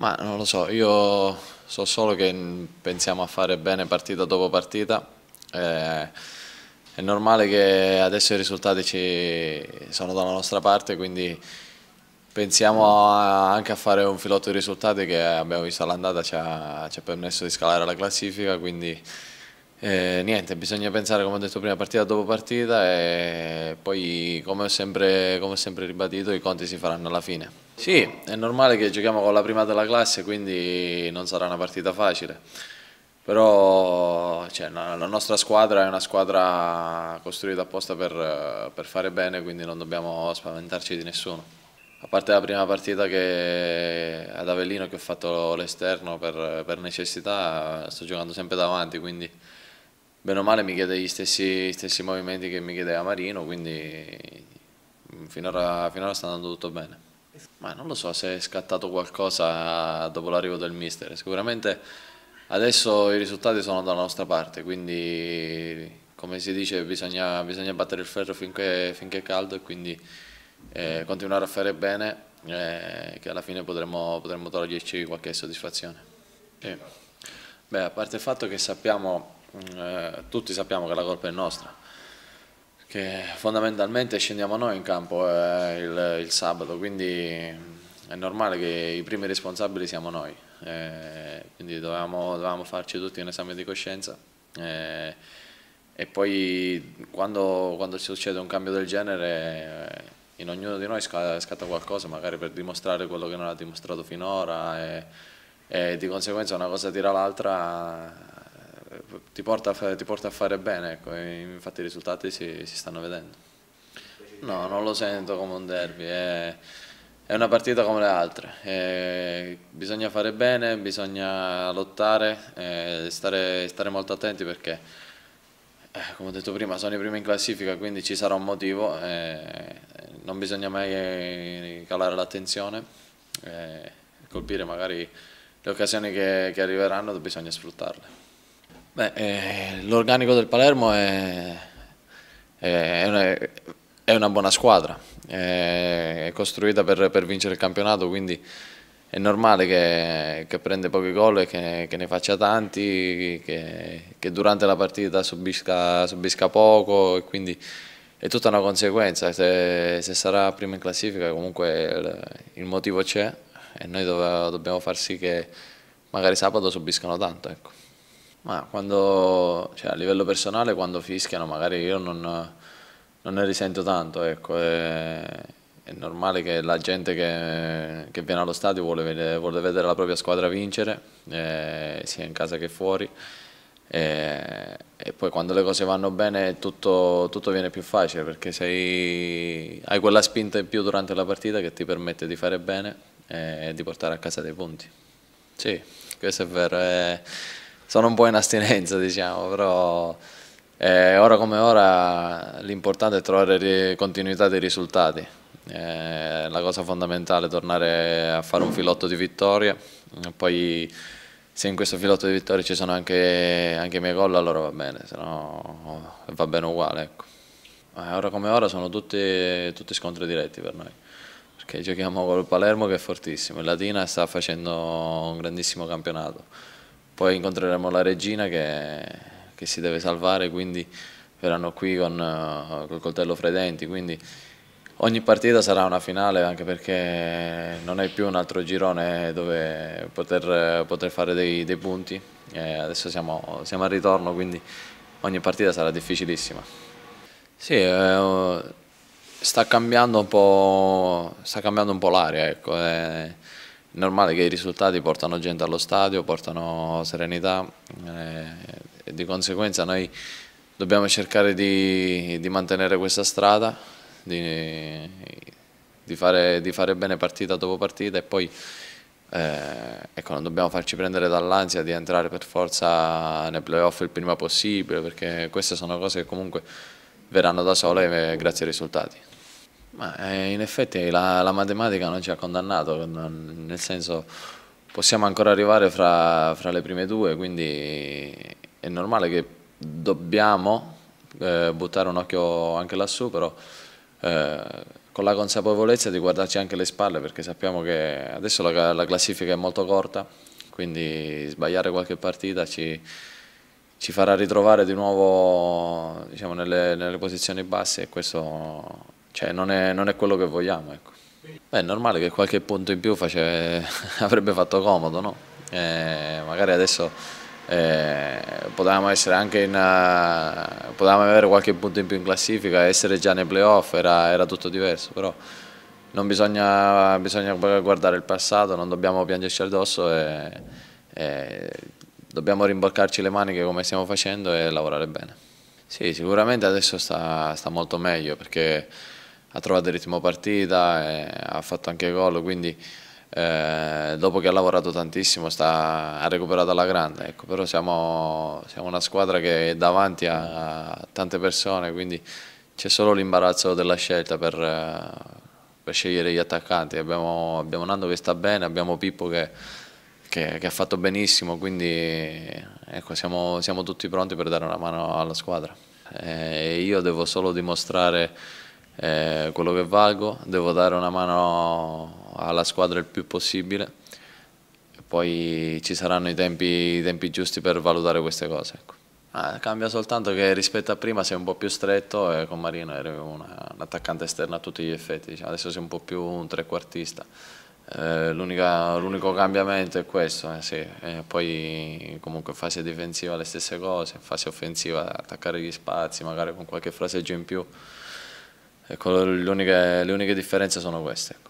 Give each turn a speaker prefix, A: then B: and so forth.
A: Ma non lo so, io so solo che pensiamo a fare bene partita dopo partita. Eh, è normale che adesso i risultati ci sono dalla nostra parte, quindi pensiamo a, anche a fare un filotto di risultati che abbiamo visto all'andata ci ha, ci ha permesso di scalare la classifica, quindi eh, niente, bisogna pensare come ho detto prima partita dopo partita e poi come ho sempre, come ho sempre ribadito i conti si faranno alla fine. Sì, è normale che giochiamo con la prima della classe, quindi non sarà una partita facile. Però cioè, la nostra squadra è una squadra costruita apposta per, per, fare bene, quindi non dobbiamo spaventarci di nessuno. A parte la prima partita che, ad Avellino che ho fatto l'esterno per, per necessità, sto giocando sempre davanti, quindi bene o male mi chiede gli stessi, stessi movimenti che mi chiedeva Marino, quindi mm, finora, finora sta andando tutto bene. Ma non lo so se è scattato qualcosa dopo l'arrivo del mister, sicuramente adesso i risultati sono dalla nostra parte, quindi come si dice bisogna, bisogna battere il ferro finché, finché, è caldo e quindi eh, continuare a fare bene eh, che alla fine potremmo, potremmo toglierci qualche soddisfazione. Sì. Beh, a parte il fatto che sappiamo, mm, eh, tutti sappiamo che la colpa è nostra, che fondamentalmente scendiamo noi in campo eh, il, il, sabato, quindi è normale che i primi responsabili siamo noi, eh, quindi dovevamo, dovevamo, farci tutti un esame di coscienza eh, e poi quando, quando, succede un cambio del genere eh, in ognuno di noi scatta, qualcosa magari per dimostrare quello che non ha dimostrato finora e, eh, e di conseguenza una cosa tira l'altra ti porta, a, ti porta a fare bene, ecco, infatti i risultati si, si, stanno vedendo. No, non lo sento come un derby, è, è una partita come le altre, bisogna fare bene, bisogna lottare, stare, stare molto attenti perché... Eh, come ho detto prima, sono i primi in classifica, quindi ci sarà un motivo, eh, non bisogna mai calare l'attenzione, eh, colpire magari le occasioni che, che arriveranno, bisogna sfruttarle. Eh, l'organico del Palermo è, è, una, è, una, buona squadra, è costruita per, per, vincere il campionato, quindi è normale che, che prende pochi gol e che, che ne faccia tanti, che, che durante la partita subisca, subisca, poco e quindi è tutta una conseguenza, se, se sarà prima in classifica comunque il, il motivo c'è e noi dove, dobbiamo far sì che magari sabato subiscano tanto. Ecco. Ma quando, cioè, a livello personale quando fischiano magari io non, non ne risento tanto, ecco, è, è, normale che la gente che, che viene allo stadio vuole vedere, vuole vedere, la propria squadra vincere, eh, sia in casa che fuori, eh, e poi quando le cose vanno bene tutto, tutto viene più facile perché sei, hai quella spinta in più durante la partita che ti permette di fare bene eh, e di portare a casa dei punti. Sì, questo è vero. È, eh sono un po' in astinenza, diciamo, però eh, ora come ora l'importante è trovare continuità dei risultati. Eh, la cosa fondamentale è tornare a fare un filotto di vittorie, poi se in questo filotto di vittorie ci sono anche, anche i miei gol allora va bene, se no va bene uguale. Ecco. Eh, ora come ora sono tutti, tutti scontri diretti per noi perché giochiamo col Palermo che è fortissimo, il Latina sta facendo un grandissimo campionato. Poi incontreremo la regina che, che si deve salvare, quindi verranno qui con eh, col coltello fra i denti, quindi ogni partita sarà una finale anche perché non è più un altro girone dove poter, poter fare dei, dei punti. E adesso siamo, siamo, al ritorno, quindi ogni partita sarà difficilissima. Sì, eh, sta cambiando un po', po l'aria, ecco, eh, è normale che i risultati portano gente allo stadio, portano serenità eh, e di conseguenza noi dobbiamo cercare di, di mantenere questa strada, di, di, fare, di, fare, bene partita dopo partita e poi eh, ecco, non dobbiamo farci prendere dall'ansia di entrare per forza nei playoff il prima possibile perché queste sono cose che comunque verranno da sole eh, grazie ai risultati. Ma eh, in effetti la, la, matematica non ci ha condannato, non, nel senso possiamo ancora arrivare fra, fra, le prime due, quindi è normale che dobbiamo eh, buttare un occhio anche lassù, però eh, con la consapevolezza di guardarci anche le spalle, perché sappiamo che adesso la, la classifica è molto corta, quindi sbagliare qualche partita ci, ci farà ritrovare di nuovo diciamo, nelle, nelle posizioni basse e questo cioè non è, non è quello che vogliamo. Ecco. Beh, è normale che qualche punto in più face... avrebbe fatto comodo, no? Eh, magari adesso eh, potevamo essere anche in uh, potevamo avere qualche punto in più in classifica essere già nei playoff era, era tutto diverso però non bisogna, bisogna, guardare il passato non dobbiamo piangerci addosso e, e dobbiamo rimboccarci le maniche come stiamo facendo e lavorare bene sì sicuramente adesso sta, sta molto meglio perché ha trovato il ritmo partita, ha fatto anche gol, quindi eh, dopo che ha lavorato tantissimo sta, ha recuperato alla grande, ecco, però siamo, siamo, una squadra che è davanti a, a tante persone, quindi c'è solo l'imbarazzo della scelta per, per, scegliere gli attaccanti, abbiamo, abbiamo, Nando che sta bene, abbiamo Pippo che, che, che ha fatto benissimo, quindi ecco, siamo, siamo, tutti pronti per dare una mano alla squadra. Eh, io devo solo dimostrare eh, quello che valgo, devo dare una mano alla squadra il più possibile e poi ci saranno i tempi, i tempi giusti per valutare queste cose. Ecco. Ah, cambia soltanto che rispetto a prima sei un po' più stretto e con Marino eri un attaccante esterno a tutti gli effetti, diciamo. adesso sei un po' più un trequartista. Eh, l'unico cambiamento è questo, eh, sì. eh, poi comunque in fase difensiva le stesse cose, in fase offensiva attaccare gli spazi magari con qualche fraseggio in più. Ecco, le, uniche, le uniche differenze sono queste. Ecco.